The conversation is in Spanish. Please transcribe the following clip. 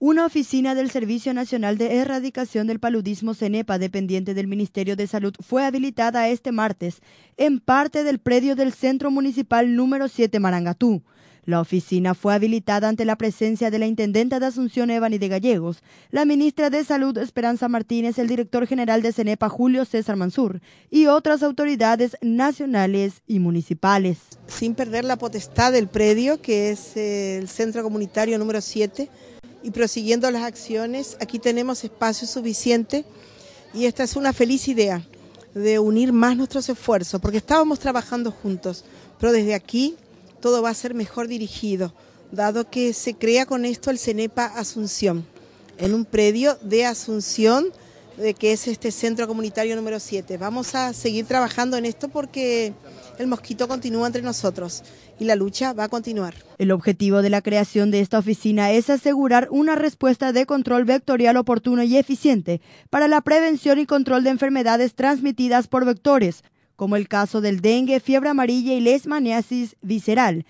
Una oficina del Servicio Nacional de Erradicación del Paludismo CENEPA, dependiente del Ministerio de Salud, fue habilitada este martes en parte del predio del Centro Municipal número 7 Marangatú. La oficina fue habilitada ante la presencia de la intendenta de Asunción y de Gallegos, la ministra de Salud Esperanza Martínez, el director general de CENEPA Julio César Mansur y otras autoridades nacionales y municipales. Sin perder la potestad del predio, que es el Centro Comunitario número 7 y prosiguiendo las acciones, aquí tenemos espacio suficiente y esta es una feliz idea de unir más nuestros esfuerzos, porque estábamos trabajando juntos, pero desde aquí todo va a ser mejor dirigido, dado que se crea con esto el CENEPA Asunción, en un predio de Asunción de que es este centro comunitario número 7. Vamos a seguir trabajando en esto porque el mosquito continúa entre nosotros y la lucha va a continuar. El objetivo de la creación de esta oficina es asegurar una respuesta de control vectorial oportuno y eficiente para la prevención y control de enfermedades transmitidas por vectores, como el caso del dengue, fiebre amarilla y leishmaniasis visceral,